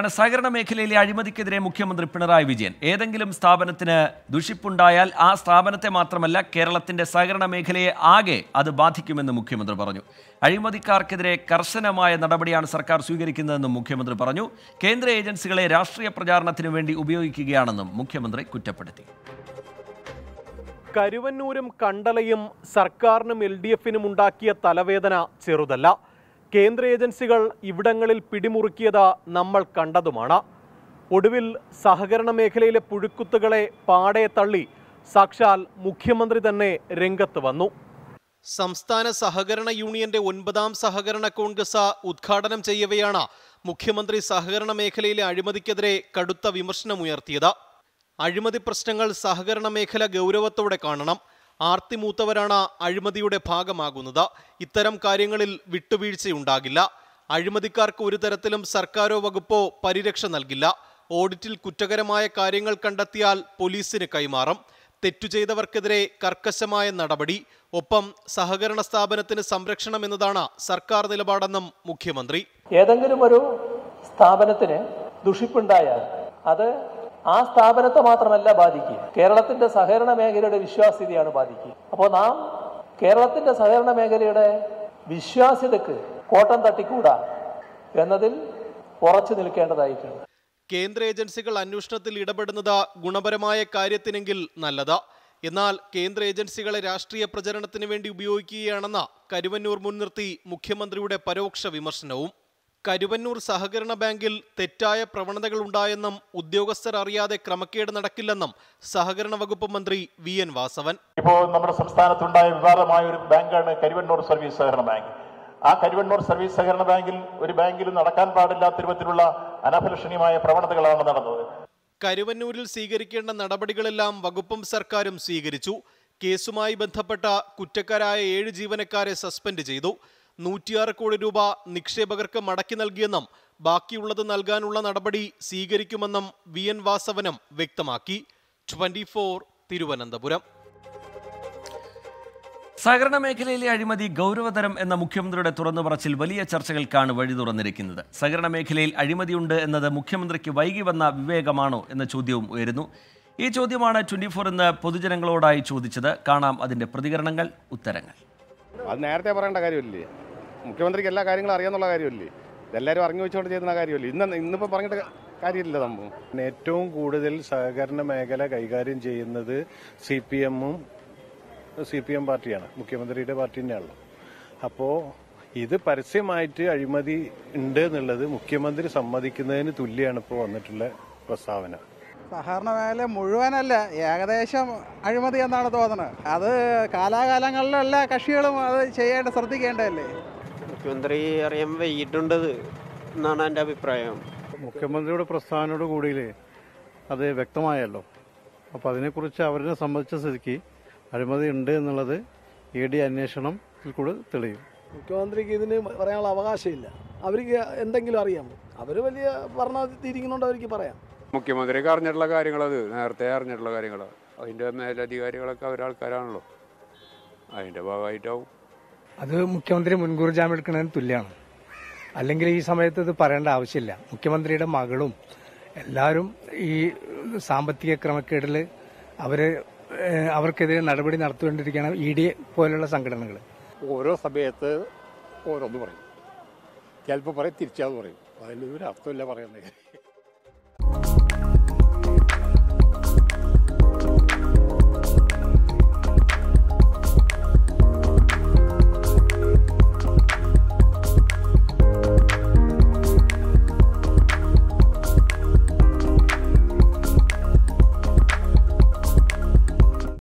ാണ് സഹകരണ മേഖലയിലെ അഴിമതിക്കെതിരെ മുഖ്യമന്ത്രി പിണറായി വിജയൻ ഏതെങ്കിലും സ്ഥാപനത്തിന് ദുഷിപ്പുണ്ടായാൽ ആ സ്ഥാപനത്തെ മാത്രമല്ല കേരളത്തിന്റെ സഹകരണ മേഖലയെ ആകെ അത് ബാധിക്കുമെന്ന് മുഖ്യമന്ത്രി പറഞ്ഞു അഴിമതിക്കാർക്കെതിരെ കർശനമായ നടപടിയാണ് സർക്കാർ സ്വീകരിക്കുന്നതെന്നും മുഖ്യമന്ത്രി പറഞ്ഞു കേന്ദ്ര ഏജൻസികളെ രാഷ്ട്രീയ പ്രചാരണത്തിനു വേണ്ടി ഉപയോഗിക്കുകയാണെന്നും മുഖ്യമന്ത്രി കുറ്റപ്പെടുത്തി കരുവന്നൂരും കണ്ടലയും സർക്കാരിനും എൽ ഡി എഫിനും ഉണ്ടാക്കിയ തലവേദന ചെറുതല്ല കേന്ദ്ര ഏജൻസികൾ ഇവിടങ്ങളിൽ പിടിമുറുക്കിയത് നമ്മൾ കണ്ടതുമാണ് ഒടുവിൽ സഹകരണ മേഖലയിലെ പുഴുക്കുത്തുകളെ പാടെ തള്ളി സാക്ഷാൽ മുഖ്യമന്ത്രി തന്നെ രംഗത്ത് വന്നു സംസ്ഥാന സഹകരണ യൂണിയന്റെ ഒൻപതാം സഹകരണ കോൺഗ്രസ് ഉദ്ഘാടനം ചെയ്യവെയാണ് മുഖ്യമന്ത്രി സഹകരണ മേഖലയിലെ അഴിമതിക്കെതിരെ കടുത്ത വിമർശനമുയർത്തിയത് അഴിമതി പ്രശ്നങ്ങൾ സഹകരണ മേഖല ഗൗരവത്തോടെ കാണണം ആർത്തിമൂത്തവരാണ് അഴിമതിയുടെ ഭാഗമാകുന്നത് ഇത്തരം കാര്യങ്ങളിൽ വിട്ടുവീഴ്ചയുണ്ടാകില്ല അഴിമതിക്കാർക്ക് ഒരു തരത്തിലും സർക്കാരോ വകുപ്പോ പരിരക്ഷ നൽകില്ല ഓഡിറ്റിൽ കുറ്റകരമായ കാര്യങ്ങൾ കണ്ടെത്തിയാൽ പോലീസിന് കൈമാറും തെറ്റു ചെയ്തവർക്കെതിരെ കർക്കശമായ നടപടി ഒപ്പം സഹകരണ സ്ഥാപനത്തിന് സംരക്ഷണം എന്നതാണ് സർക്കാർ നിലപാടെന്നും മുഖ്യമന്ത്രി ഏതെങ്കിലും ഒരു സ്ഥാപനത്തിന് ദുഷിപ്പുണ്ടായാൽ അത് ആ സ്ഥാപനത്തെ മാത്രമല്ല ബാധിക്കുക കേരളത്തിന്റെ സഹകരണ മേഖലയുടെ വിശ്വാസ്യതയാണ് ബാധിക്കുക അപ്പോൾ നാം കേരളത്തിന്റെ സഹകരണ മേഖലയുടെ വിശ്വാസ്യതക്ക് കോട്ടം തട്ടിക്കൂടാ എന്നതിൽ ഉറച്ചു നിൽക്കേണ്ടതായിട്ടുണ്ട് കേന്ദ്ര ഏജൻസികൾ അന്വേഷണത്തിൽ ഇടപെടുന്നത് ഗുണപരമായ കാര്യത്തിനെങ്കിൽ നല്ലതാ എന്നാൽ കേന്ദ്ര ഏജൻസികളെ രാഷ്ട്രീയ പ്രചരണത്തിന് വേണ്ടി ഉപയോഗിക്കുകയാണെന്ന കരുവന്നൂർ മുൻനിർത്തി മുഖ്യമന്ത്രിയുടെ പരോക്ഷ വിമർശനവും കരുവന്നൂർ സഹകരണ ബാങ്കിൽ തെറ്റായ ഉണ്ടായെന്നും ഉദ്യോഗസ്ഥർ അറിയാതെ ക്രമക്കേട് നടക്കില്ലെന്നും സഹകരണ വകുപ്പ് മന്ത്രി വി എൻ വാസവൻ ഇപ്പോൾ നമ്മുടെ സംസ്ഥാനത്തുണ്ടായ വിവാദമായ ഒരു ബാങ്കാണ് കരുവന്നൂർ സർവീസ് സഹകരണ ബാങ്ക് ആ കരുവന്നൂർ സർവീസ് സഹകരണ ബാങ്കിൽ ഒരു ബാങ്കിൽ നടക്കാൻ പാടില്ലാത്ത രൂപത്തിലുള്ള അനഭിലഷണീയമായ പ്രവണതകളാണ് നടന്നത് കരുവന്നൂരിൽ സ്വീകരിക്കേണ്ട നടപടികളെല്ലാം വകുപ്പും സർക്കാരും സ്വീകരിച്ചു കേസുമായി ബന്ധപ്പെട്ട കുറ്റക്കാരായ ഏഴ് ജീവനക്കാരെ സസ്പെൻഡ് ചെയ്തു നൂറ്റിയാറ് കോടി രൂപ നിക്ഷേപകർക്ക് മടക്കി നൽകിയെന്നും ബാക്കിയുള്ളത് നൽകാനുള്ള നടപടി സ്വീകരിക്കുമെന്നും വി എൻ വാസവനം വ്യക്തമാക്കി ട്വന്റി ഫോർ തിരുവനന്തപുരം സഹകരണ മേഖലയിലെ അഴിമതി ഗൗരവതരം എന്ന മുഖ്യമന്ത്രിയുടെ തുറന്നു പറച്ചിൽ വലിയ ചർച്ചകൾക്കാണ് വഴി തുറന്നിരിക്കുന്നത് സഹകരണ മേഖലയിൽ അഴിമതിയുണ്ട് എന്നത് മുഖ്യമന്ത്രിക്ക് വൈകി വന്ന വിവേകമാണോ എന്ന ചോദ്യവും ഉയരുന്നു ഈ ചോദ്യമാണ് ട്വന്റി ഫോർ ഇന്ന് പൊതുജനങ്ങളോടായി ചോദിച്ചത് കാണാം അതിന്റെ പ്രതികരണങ്ങൾ ഉത്തരങ്ങൾ അത് നേരത്തെ പറയേണ്ട കാര്യമില്ലേ മുഖ്യമന്ത്രിക്ക് എല്ലാ കാര്യങ്ങളും അറിയാമെന്നുള്ള കാര്യമല്ലേ ഇതെല്ലാവരും അറിഞ്ഞു വെച്ചുകൊണ്ട് ചെയ്യുന്ന കാര്യമല്ലേ ഇന്ന് ഇന്നിപ്പോൾ പറഞ്ഞിട്ട് കാര്യമില്ല സംഭവം ഏറ്റവും കൂടുതൽ സഹകരണ മേഖല കൈകാര്യം ചെയ്യുന്നത് സി പി എമ്മും സി പി എം പാർട്ടിയാണ് മുഖ്യമന്ത്രിയുടെ പാർട്ടി തന്നെയാണല്ലോ അപ്പോൾ ഇത് പരസ്യമായിട്ട് അഴിമതി ഉണ്ട് എന്നുള്ളത് മുഖ്യമന്ത്രി സമ്മതിക്കുന്നതിന് തുല്യമാണ് ഇപ്പോൾ വന്നിട്ടുള്ള പ്രസ്താവന സഹകരണ മേഖല മുഴുവനല്ല ഏകദേശം അഴിമതി എന്നാണ് തോന്നുന്നത് അത് കാലാകാലങ്ങളിലുള്ള കക്ഷികളും അത് ചെയ്യേണ്ട ശ്രദ്ധിക്കേണ്ടതല്ലേ മുഖ്യമന്ത്രി അറിയാൻ വൈകിട്ടുണ്ടത് എന്നാണ് എൻ്റെ അഭിപ്രായം മുഖ്യമന്ത്രിയുടെ പ്രസ്ഥാനോട് കൂടിയിൽ അത് വ്യക്തമായല്ലോ അപ്പോൾ അതിനെക്കുറിച്ച് അവരെ സംബന്ധിച്ച സ്ഥിതിക്ക് അഴിമതി ഉണ്ട് എന്നുള്ളത് ഇ ഡി അന്വേഷണത്തിൽ കൂടെ തെളിയും മുഖ്യമന്ത്രിക്ക് ഇതിന് പറയാനുള്ള അവകാശമില്ല അവർക്ക് എന്തെങ്കിലും അറിയാം അവർ വലിയ ഭരണത്തിരിക്കുന്നുണ്ട് അവർക്ക് പറയാം മുഖ്യമന്ത്രിക്ക് അറിഞ്ഞിട്ടുള്ള കാര്യങ്ങളത് നേരത്തെ അറിഞ്ഞിട്ടുള്ള കാര്യങ്ങളാണ് അതിൻ്റെ മേലധികാരികളൊക്കെ അവരാൾക്കാരാണല്ലോ അതിൻ്റെ ഭാഗമായിട്ടാവും അത് മുഖ്യമന്ത്രി മുൻകൂർ ജാമ്യം എടുക്കുന്നതിന് തുല്യമാണ് അല്ലെങ്കിൽ ഈ സമയത്ത് ഇത് പറയേണ്ട ആവശ്യമില്ല മുഖ്യമന്ത്രിയുടെ മകളും എല്ലാവരും ഈ സാമ്പത്തിക ക്രമക്കേടിൽ അവര് അവർക്കെതിരെ നടപടി നടത്തിക്കൊണ്ടിരിക്കുകയാണ് ഇ ഡി പോലുള്ള സംഘടനകൾ ഓരോ സമയത്ത് ഓരോന്ന് പറയും ചിലപ്പോൾ പറയും തിരിച്ചത് പറയും അതിലൊരു അർത്ഥമില്ല പറയുന്നത്